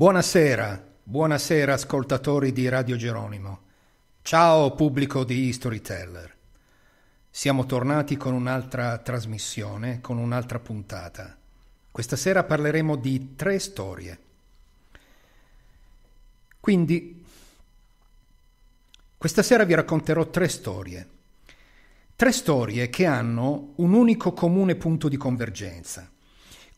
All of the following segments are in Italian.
Buonasera, buonasera ascoltatori di Radio Geronimo. Ciao pubblico di Storyteller. Siamo tornati con un'altra trasmissione, con un'altra puntata. Questa sera parleremo di tre storie. Quindi, questa sera vi racconterò tre storie. Tre storie che hanno un unico comune punto di convergenza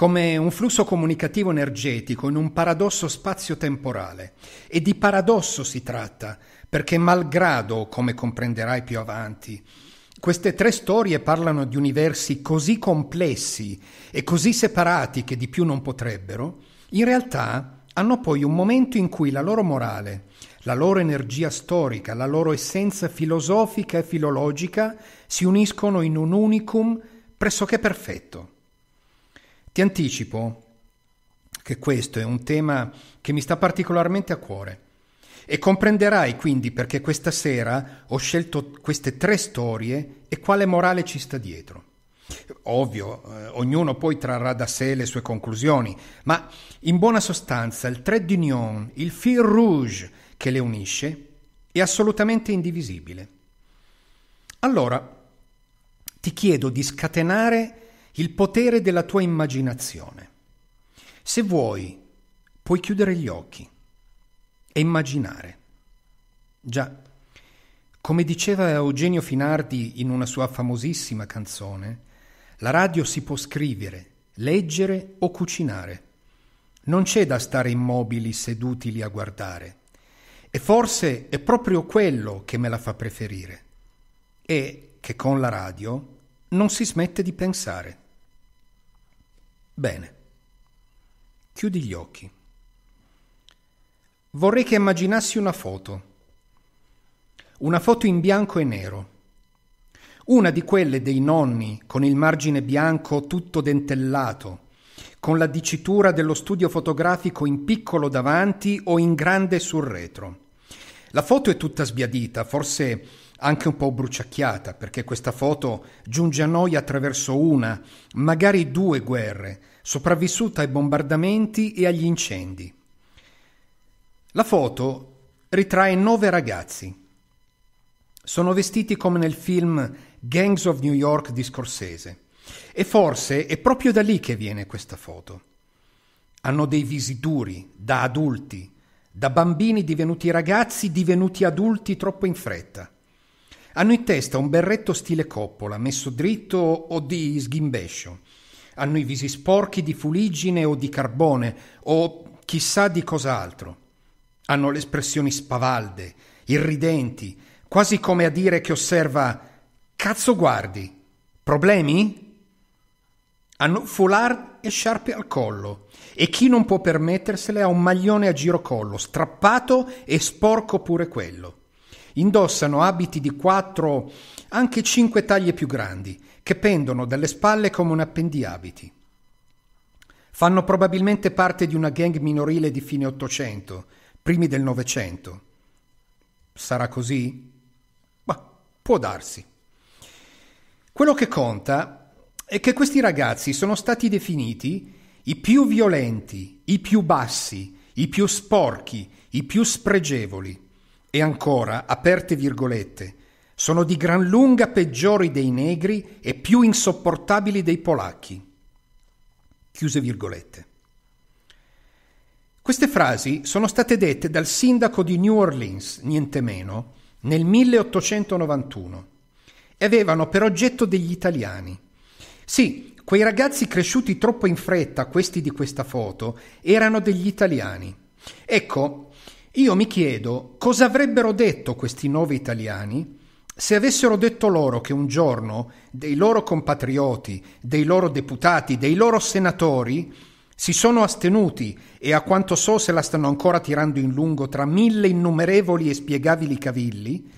come un flusso comunicativo energetico in un paradosso spazio-temporale. E di paradosso si tratta, perché malgrado, come comprenderai più avanti, queste tre storie parlano di universi così complessi e così separati che di più non potrebbero, in realtà hanno poi un momento in cui la loro morale, la loro energia storica, la loro essenza filosofica e filologica si uniscono in un unicum pressoché perfetto. Ti anticipo che questo è un tema che mi sta particolarmente a cuore e comprenderai quindi perché questa sera ho scelto queste tre storie e quale morale ci sta dietro. Ovvio, eh, ognuno poi trarrà da sé le sue conclusioni, ma in buona sostanza il trait d'union, il fil rouge che le unisce, è assolutamente indivisibile. Allora, ti chiedo di scatenare il potere della tua immaginazione. Se vuoi, puoi chiudere gli occhi e immaginare. Già, come diceva Eugenio Finardi in una sua famosissima canzone, la radio si può scrivere, leggere o cucinare. Non c'è da stare immobili seduti lì a guardare. E forse è proprio quello che me la fa preferire. E che con la radio non si smette di pensare. Bene. Chiudi gli occhi. Vorrei che immaginassi una foto. Una foto in bianco e nero. Una di quelle dei nonni con il margine bianco tutto dentellato, con la dicitura dello studio fotografico in piccolo davanti o in grande sul retro. La foto è tutta sbiadita, forse anche un po' bruciacchiata, perché questa foto giunge a noi attraverso una, magari due guerre, sopravvissuta ai bombardamenti e agli incendi. La foto ritrae nove ragazzi. Sono vestiti come nel film Gangs of New York di Scorsese. E forse è proprio da lì che viene questa foto. Hanno dei visi duri, da adulti, da bambini divenuti ragazzi, divenuti adulti troppo in fretta. Hanno in testa un berretto stile coppola, messo dritto o di sghimbescio. Hanno i visi sporchi di fuliggine o di carbone o chissà di cos'altro. Hanno le espressioni spavalde, irridenti, quasi come a dire che osserva Cazzo guardi, problemi? Hanno foulard e sciarpe al collo e chi non può permettersele ha un maglione a girocollo, strappato e sporco pure quello. Indossano abiti di quattro, anche cinque taglie più grandi, che pendono dalle spalle come un appendiabiti. Fanno probabilmente parte di una gang minorile di fine Ottocento, primi del Novecento. Sarà così? Ma può darsi. Quello che conta è che questi ragazzi sono stati definiti i più violenti, i più bassi, i più sporchi, i più spregevoli. E ancora, aperte virgolette, sono di gran lunga peggiori dei negri e più insopportabili dei polacchi. Chiuse virgolette. Queste frasi sono state dette dal sindaco di New Orleans, niente meno, nel 1891 e avevano per oggetto degli italiani. Sì, quei ragazzi cresciuti troppo in fretta, questi di questa foto, erano degli italiani. Ecco, io mi chiedo cosa avrebbero detto questi nove italiani se avessero detto loro che un giorno dei loro compatrioti, dei loro deputati, dei loro senatori si sono astenuti e a quanto so se la stanno ancora tirando in lungo tra mille innumerevoli e spiegabili cavilli,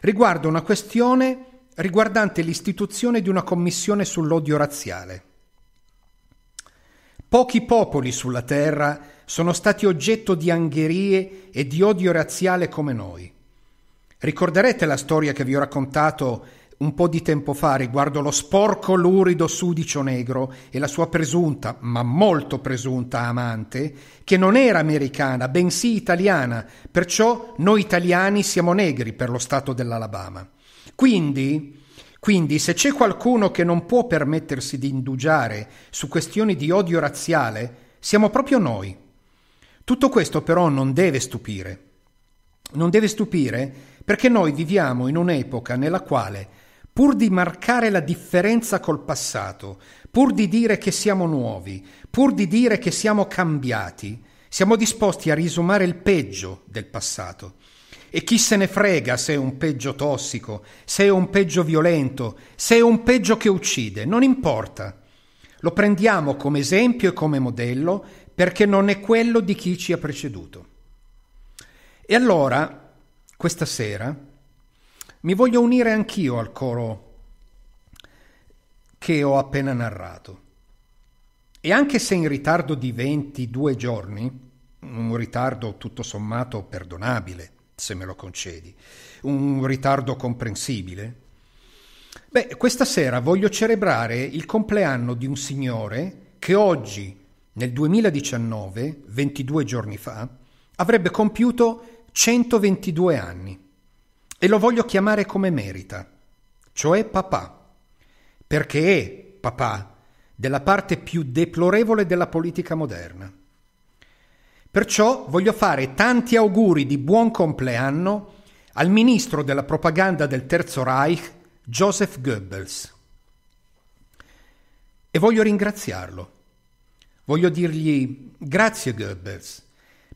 riguardo una questione riguardante l'istituzione di una commissione sull'odio razziale. Pochi popoli sulla terra sono stati oggetto di angherie e di odio razziale come noi. Ricorderete la storia che vi ho raccontato un po' di tempo fa riguardo lo sporco lurido sudicio negro e la sua presunta, ma molto presunta amante, che non era americana, bensì italiana, perciò noi italiani siamo negri per lo stato dell'Alabama. Quindi, quindi se c'è qualcuno che non può permettersi di indugiare su questioni di odio razziale, siamo proprio noi. Tutto questo però non deve stupire. Non deve stupire perché noi viviamo in un'epoca nella quale, pur di marcare la differenza col passato, pur di dire che siamo nuovi, pur di dire che siamo cambiati, siamo disposti a risumare il peggio del passato. E chi se ne frega se è un peggio tossico, se è un peggio violento, se è un peggio che uccide, non importa. Lo prendiamo come esempio e come modello perché non è quello di chi ci ha preceduto. E allora, questa sera, mi voglio unire anch'io al coro che ho appena narrato. E anche se in ritardo di 22 giorni, un ritardo tutto sommato perdonabile, se me lo concedi. Un ritardo comprensibile? Beh, questa sera voglio celebrare il compleanno di un signore che oggi, nel 2019, 22 giorni fa, avrebbe compiuto 122 anni. E lo voglio chiamare come merita, cioè papà, perché è papà della parte più deplorevole della politica moderna. Perciò voglio fare tanti auguri di buon compleanno al ministro della propaganda del Terzo Reich, Joseph Goebbels. E voglio ringraziarlo. Voglio dirgli grazie Goebbels,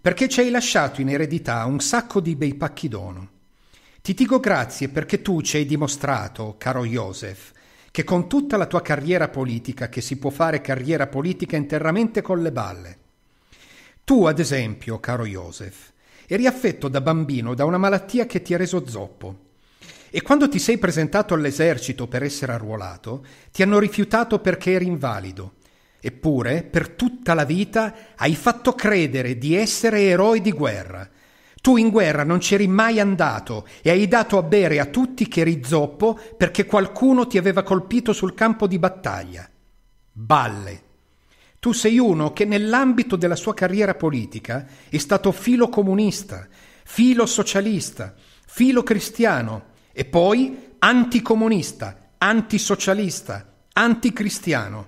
perché ci hai lasciato in eredità un sacco di bei pacchi dono. Ti dico grazie perché tu ci hai dimostrato, caro Joseph, che con tutta la tua carriera politica, che si può fare carriera politica interamente con le balle, tu, ad esempio, caro Joseph, eri affetto da bambino da una malattia che ti ha reso zoppo. E quando ti sei presentato all'esercito per essere arruolato, ti hanno rifiutato perché eri invalido. Eppure, per tutta la vita hai fatto credere di essere eroe di guerra. Tu in guerra non c'eri mai andato e hai dato a bere a tutti che eri zoppo perché qualcuno ti aveva colpito sul campo di battaglia. Balle! Tu sei uno che nell'ambito della sua carriera politica è stato filo comunista, filo socialista, filo cristiano e poi anticomunista, antisocialista, anticristiano.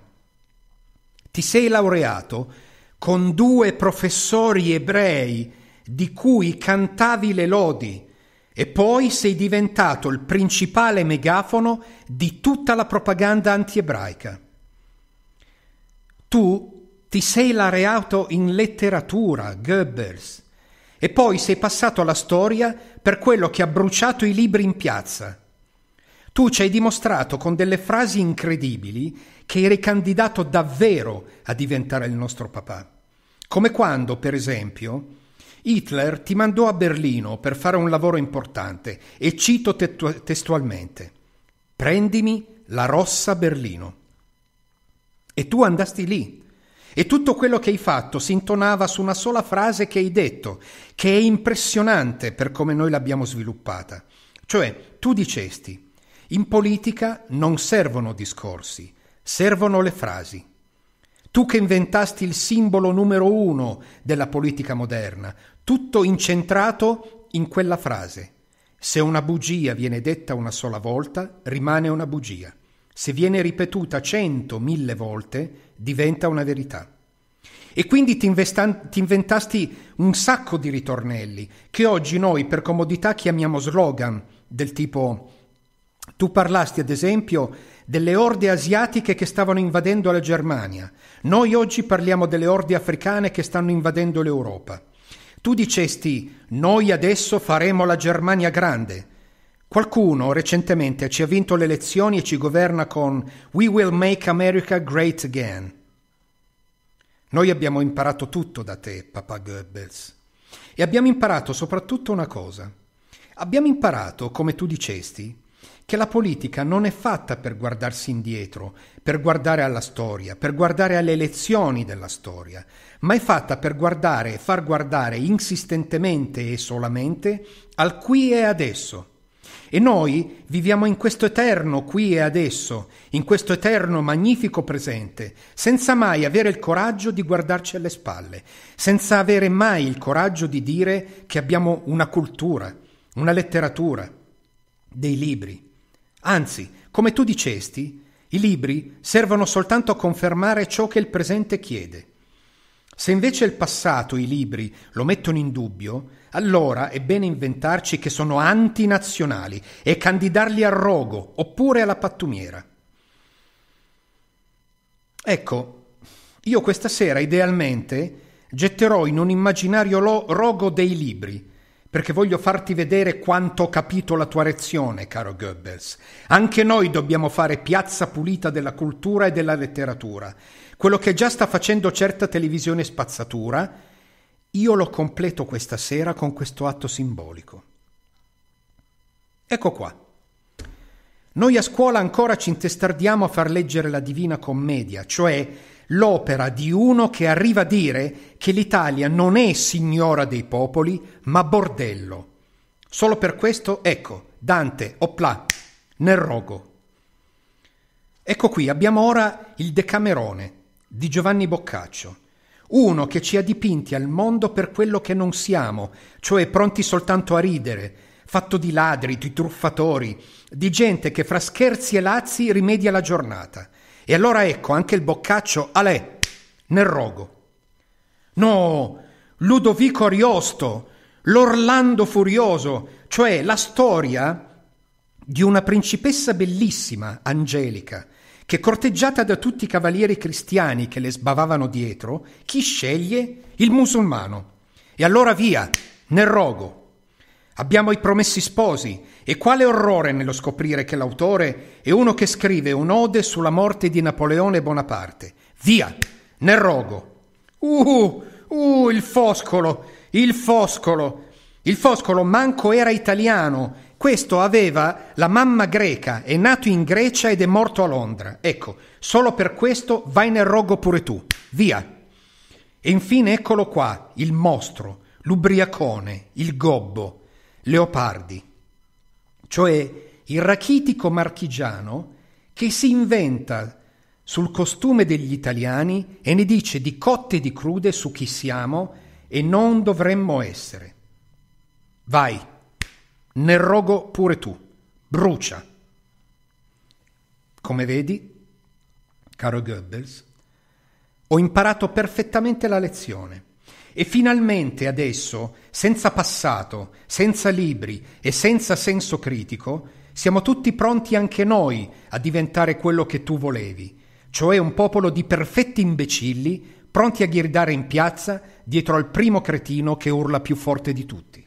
Ti sei laureato con due professori ebrei di cui cantavi le lodi e poi sei diventato il principale megafono di tutta la propaganda antiebraica. Tu ti sei laureato in letteratura, Goebbels, e poi sei passato alla storia per quello che ha bruciato i libri in piazza. Tu ci hai dimostrato con delle frasi incredibili che eri candidato davvero a diventare il nostro papà. Come quando, per esempio, Hitler ti mandò a Berlino per fare un lavoro importante e cito te- testualmente: Prendimi la rossa Berlino. E tu andasti lì. E tutto quello che hai fatto si intonava su una sola frase che hai detto, che è impressionante per come noi l'abbiamo sviluppata. Cioè, tu dicesti, in politica non servono discorsi, servono le frasi. Tu che inventasti il simbolo numero uno della politica moderna, tutto incentrato in quella frase. Se una bugia viene detta una sola volta, rimane una bugia se viene ripetuta cento, mille volte, diventa una verità. E quindi ti, investa- ti, inventasti un sacco di ritornelli, che oggi noi per comodità chiamiamo slogan, del tipo tu parlasti ad esempio delle orde asiatiche che stavano invadendo la Germania, noi oggi parliamo delle orde africane che stanno invadendo l'Europa. Tu dicesti noi adesso faremo la Germania grande, Qualcuno recentemente ci ha vinto le elezioni e ci governa con We will make America great again. Noi abbiamo imparato tutto da te, papà Goebbels. E abbiamo imparato soprattutto una cosa. Abbiamo imparato, come tu dicesti, che la politica non è fatta per guardarsi indietro, per guardare alla storia, per guardare alle lezioni della storia, ma è fatta per guardare e far guardare insistentemente e solamente al qui e adesso, e noi viviamo in questo eterno qui e adesso, in questo eterno magnifico presente, senza mai avere il coraggio di guardarci alle spalle, senza avere mai il coraggio di dire che abbiamo una cultura, una letteratura, dei libri. Anzi, come tu dicesti, i libri servono soltanto a confermare ciò che il presente chiede. Se invece il passato, i libri, lo mettono in dubbio, allora è bene inventarci che sono antinazionali e candidarli al rogo oppure alla pattumiera. Ecco, io questa sera idealmente getterò in un immaginario lo- rogo dei libri, perché voglio farti vedere quanto ho capito la tua reazione, caro Goebbels. Anche noi dobbiamo fare piazza pulita della cultura e della letteratura. Quello che già sta facendo certa televisione spazzatura, io lo completo questa sera con questo atto simbolico. Ecco qua. Noi a scuola ancora ci intestardiamo a far leggere la Divina Commedia, cioè l'opera di uno che arriva a dire che l'Italia non è signora dei popoli, ma bordello. Solo per questo, ecco, Dante, opla, nel rogo. Ecco qui, abbiamo ora il Decamerone di Giovanni Boccaccio uno che ci ha dipinti al mondo per quello che non siamo, cioè pronti soltanto a ridere, fatto di ladri, di truffatori, di gente che fra scherzi e lazzi rimedia la giornata. E allora ecco anche il boccaccio a lei, nel rogo. No, Ludovico Ariosto, l'Orlando furioso, cioè la storia di una principessa bellissima, angelica, che corteggiata da tutti i cavalieri cristiani che le sbavavano dietro, chi sceglie? Il musulmano. E allora via, nel rogo. Abbiamo i promessi sposi, e quale orrore nello scoprire che l'autore è uno che scrive un'ode sulla morte di Napoleone Bonaparte. Via, nel rogo. Uh, uh, il foscolo, il foscolo, il Foscolo manco era italiano, questo aveva la mamma greca, è nato in Grecia ed è morto a Londra. Ecco, solo per questo vai nel rogo pure tu, via. E infine eccolo qua, il mostro, l'ubriacone, il gobbo, Leopardi, cioè il rachitico marchigiano che si inventa sul costume degli italiani e ne dice di cotte e di crude su chi siamo e non dovremmo essere. Vai, nel rogo pure tu, brucia. Come vedi, caro Goebbels, ho imparato perfettamente la lezione e finalmente adesso, senza passato, senza libri e senza senso critico, siamo tutti pronti anche noi a diventare quello che tu volevi, cioè un popolo di perfetti imbecilli pronti a ghirdare in piazza dietro al primo cretino che urla più forte di tutti.